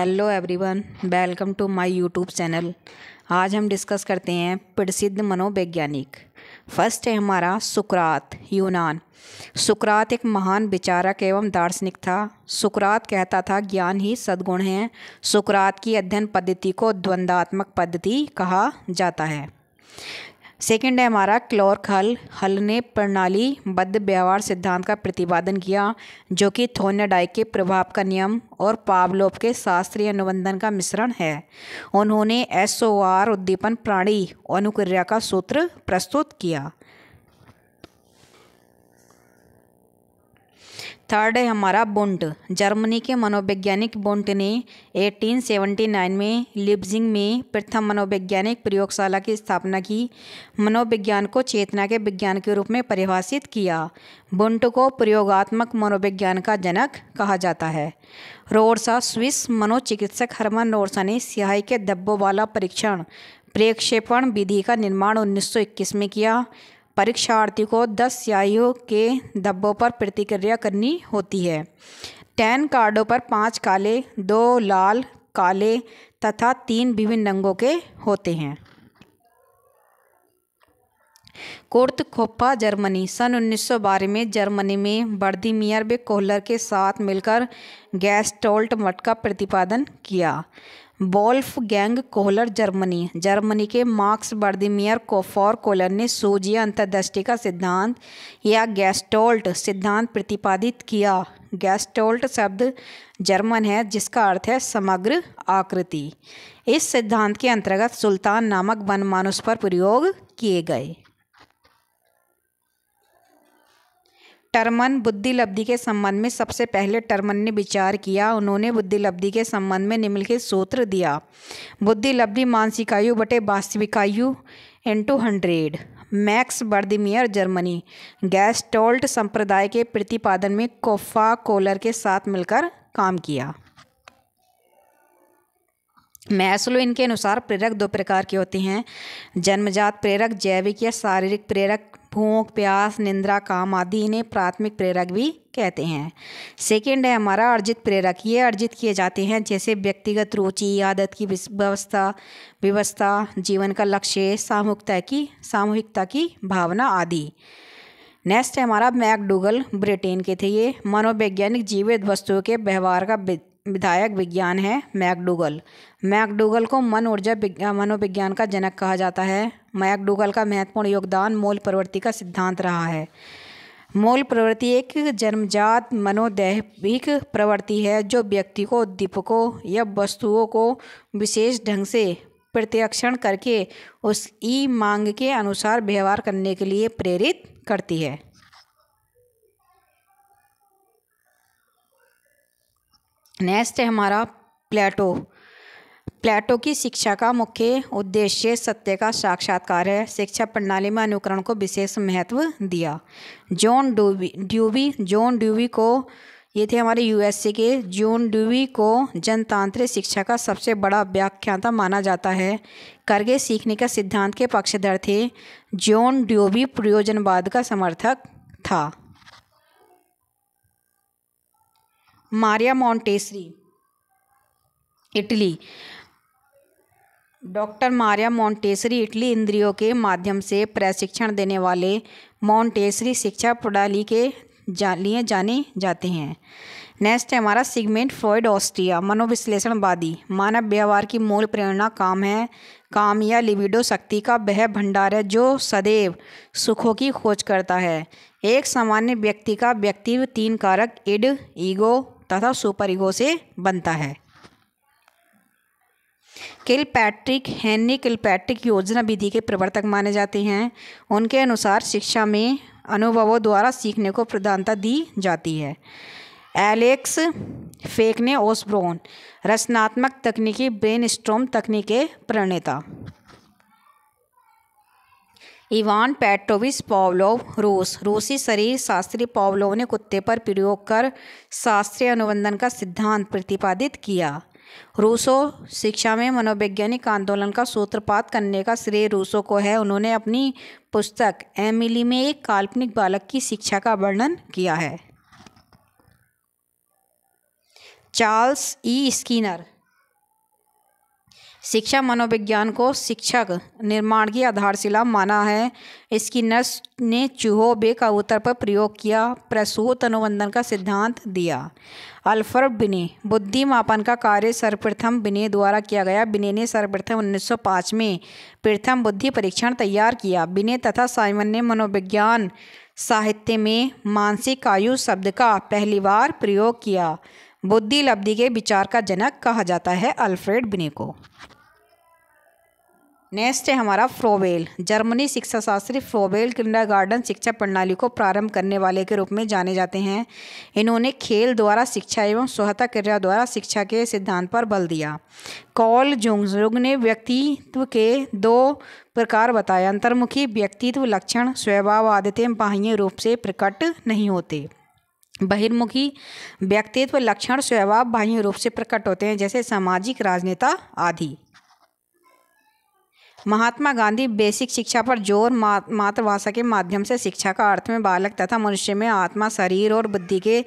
hello everyone welcome to my YouTube channel आज हम discuss करते हैं प्रसिद्ध मनोवैज्ञानिक फर्स्ट है हमारा सुकरात यूनान सुकरात एक महान विचारक एवं दार्शनिक था सुकरात कहता था ज्ञान ही सद्गुण है सुकरात की अध्ययन पद्धति को द्वंद्वात्मक पद्धति कहा जाता है सेकंड है हमारा क्लोर्क हल हल ने प्रणाली बद्ध व्यवहार सिद्धांत का प्रतिपादन किया जो कि थोनेडाई के प्रभाव का नियम और पावलोप के शास्त्रीय अनुबंधन का मिश्रण है उन्होंने एस ओ आर उद्दीपन प्राणी अनुक्रिया का सूत्र प्रस्तुत किया थर्ड है हमारा बोंट जर्मनी के मनोवैज्ञानिक बोंट ने 1879 में लिब्जिंग में प्रथम मनोवैज्ञानिक प्रयोगशाला की स्थापना की मनोविज्ञान को चेतना के विज्ञान के रूप में परिभाषित किया बोंट को प्रयोगात्मक मनोविज्ञान का जनक कहा जाता है रोरसा स्विस मनोचिकित्सक हरमन रोरसा ने सियाही के धब्बों वाला परीक्षण प्रेक्षेपण विधि का निर्माण उन्नीस में किया परीक्षार्थी को दस स्याहियों के धब्बों पर प्रतिक्रिया करनी होती है टेन कार्डों पर पांच काले दो लाल काले तथा तीन विभिन्न रंगों के होते हैं कोर्त खोपा जर्मनी सन 1912 में जर्मनी में बर्दीमियर बे कोहलर के साथ मिलकर गैस टोल्ट मट का प्रतिपादन किया Wolfgang Kohler Germany Germany के मार्क्स बर्दिमियर कोफोर कोलर ने सूजी अंतर्दृष्टि का सिद्धांत या गैस्टोल्ट सिद्धांत प्रतिपादित किया गैस्टोल्ट शब्द जर्मन है जिसका अर्थ है समग्र आकृति इस सिद्धांत के अंतर्गत सुल्तान नामक वनमानुष पर प्रयोग किए गए टर्मन बुद्धि लब्धि के संबंध में सबसे पहले टर्मन ने विचार किया उन्होंने बुद्धि लब्धि के संबंध में निम्नलिखित सूत्र दिया बुद्धि लब्धि मानसिकायु बटे वास्तविकायु into hundred Max Wertheimer Germany Gestalt संप्रदाय के प्रतिपादन में कोफा कोलर के साथ मिलकर काम किया मैसलो इनके अनुसार प्रेरक दो प्रकार के होते हैं जन्मजात प्रेरक जैविक या शारीरिक प्रेरक भूख प्यास निंद्रा काम आदि इन्हें प्राथमिक प्रेरक भी कहते हैं सेकेंड है हमारा अर्जित प्रेरक ये अर्जित किए जाते हैं जैसे व्यक्तिगत रुचि आदत की व्यवस्था व्यवस्था जीवन का लक्ष्य सामूहिकता की सामूहिकता की भावना आदि नेक्स्ट है हमारा मैकडूगल ब्रिटेन के थे ये मनोवैज्ञानिक जीवित वस्तुओं के व्यवहार का विधायक विज्ञान है मैकडूगल मैकडूगल को मन ऊर्जा मनोविज्ञान का जनक कहा जाता है मैकडूगल का महत्वपूर्ण योगदान मूल प्रवृत्ति का सिद्धांत रहा है मूल प्रवृत्ति एक जन्मजात मनोदैविक प्रवृत्ति है जो व्यक्ति को उद्दीपकों या वस्तुओं को विशेष ढंग से प्रत्यक्षण करके उस ई मांग के अनुसार व्यवहार करने के लिए प्रेरित करती है नेक्स्ट है हमारा प्लेटो प्लेटो की शिक्षा का मुख्य उद्देश्य सत्य का साक्षात्कार है शिक्षा प्रणाली में अनुकरण को विशेष महत्व दिया John Dewey Dewey John Dewey को ये थे हमारे यूएसए के जॉन ड्यूवी को जनतांत्रिक शिक्षा का सबसे बड़ा व्याख्याता माना जाता है करगे सीखने का सिद्धांत के पक्षधर थे जॉन ड्यूबी प्रयोजनवाद का समर्थक था Maria Montessori Italy doctor Maria Montessori Italy इंद्रियों के माध्यम से प्रशिक्षण देने वाले मोंटेसरी शिक्षा प्रणाली के जा लिए जाने जाते हैं नेक्स्ट है हमारा सिगमेंट फ्रॉयड ऑस्ट्रिया मनोविश्लेषणवादी मानव व्यवहार की मूल प्रेरणा काम है काम या लिबिडो शक्ति का वह भंडार है जो सदैव सुखों की खोज करता है एक सामान्य व्यक्ति का व्यक्तित्व तीन कारक इड ईगो था सुपर ईगो से बनता है किलपैट्रिक किल पैट्रिक योजना विधि के प्रवर्तक माने जाते हैं उनके अनुसार शिक्षा में अनुभवों द्वारा सीखने को प्रधानता दी जाती है एलेक्स फेकने ओसब्रोन रचनात्मक तकनीकी ब्रेन स्ट्रोम तकनीक के प्रणेता इवान पेट्रोविच पावलोव रूस रूसी शरीर शास्त्री पावलोव ने कुत्ते पर प्रयोग कर शास्त्रीय अनुबंधन का सिद्धांत प्रतिपादित किया रूसो शिक्षा में मनोवैज्ञानिक आंदोलन का सूत्रपात करने का श्रेय रूसो को है उन्होंने अपनी पुस्तक एमिली में एक काल्पनिक बालक की शिक्षा का वर्णन किया है चार्ल्स ई स्कीनर शिक्षा मनोविज्ञान को शिक्षक निर्माण की आधारशिला माना है इसकी नर्स ने चूहो बे कबूतर पर प्रयोग किया प्रसूत अनुबंधन का सिद्धांत दिया अल्फर्ड बिने बुद्धिमापन का कार्य सर्वप्रथम बिने द्वारा किया गया बिने ने सर्वप्रथम 1905 में प्रथम बुद्धि परीक्षण तैयार किया बिने तथा साइमन ने मनोविज्ञान साहित्य में मानसिक आयु शब्द का पहली बार प्रयोग किया बुद्धि लब्धि के विचार का जनक कहा जाता है अल्फ्रेड बिने को नेक्स्ट है हमारा फ्रोवेल जर्मनी शिक्षा शास्त्री फ्रोवेल किंडर गार्डन शिक्षा प्रणाली को प्रारंभ करने वाले के रूप में जाने जाते हैं इन्होंने खेल द्वारा शिक्षा एवं सहायता क्रिया द्वारा शिक्षा के सिद्धांत पर बल दिया कॉल जुंगजुंग ने व्यक्तित्व के दो प्रकार बताए अंतर्मुखी व्यक्तित्व लक्षण स्वभाव आदतें बाह्य रूप से प्रकट नहीं होते बहिर्मुखी व्यक्तित्व लक्षण स्वभाव बाह्य रूप से प्रकट होते हैं जैसे सामाजिक राजनेता आदि महात्मा गांधी बेसिक शिक्षा पर जोर मा, मातृभाषा के माध्यम से शिक्षा का अर्थ में बालक तथा मनुष्य में आत्मा शरीर और बुद्धि के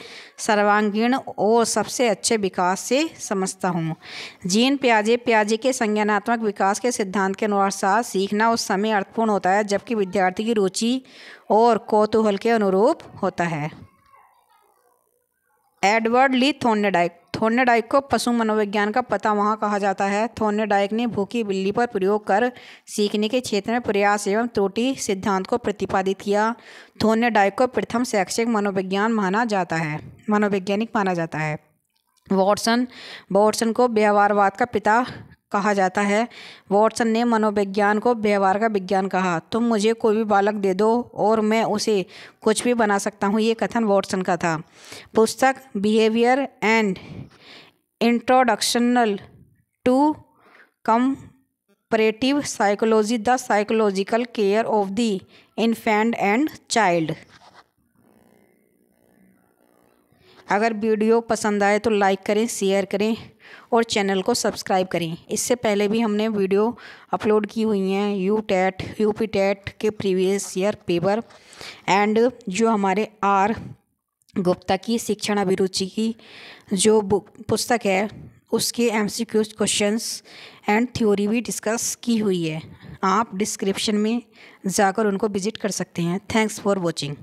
सर्वांगीण और सबसे अच्छे विकास से समझता हूँ जीन प्याजे प्याजे के संज्ञानात्मक विकास के सिद्धांत के अनुसार सीखना उस समय अर्थपूर्ण होता है जबकि विद्यार्थी की रुचि और कौतूहल के अनुरूप होता है एडवर्ड ली थोर्नेडाइक थोर्नेडाइक को पशु मनोविज्ञान का पता वहाँ कहा जाता है थोर्नेडाइक ने भूखी बिल्ली पर प्रयोग कर सीखने के क्षेत्र में प्रयास एवं त्रुटि सिद्धांत को प्रतिपादित किया थोर्नेडाइक को प्रथम शैक्षिक मनोविज्ञान माना जाता है मनोवैज्ञानिक माना जाता है वॉटसन वॉटसन को व्यवहारवाद का पिता कहा जाता है वॉटसन ने मनोविज्ञान को व्यवहार का विज्ञान कहा तुम मुझे कोई भी बालक दे दो और मैं उसे कुछ भी बना सकता हूँ ये कथन वॉटसन का था पुस्तक behaviour and introductional to come psychology the psychological care of the infant and child अगर वीडियो पसंद आए तो लाइक करें शेयर करें और चैनल को सब्सक्राइब करें इससे पहले भी हमने वीडियो अपलोड की हुई हैं U TET U P TET के प्रीवियस ईयर पेपर एंड जो हमारे आर गुप्ता की शिक्षण अभिरुचि की जो पुस्तक है उसके M C Qs questions and theory भी डिस्कस की हुई है आप डिस्क्रिप्शन में जाकर उनको विजिट कर सकते हैं थैंक्स फॉर वॉचिंग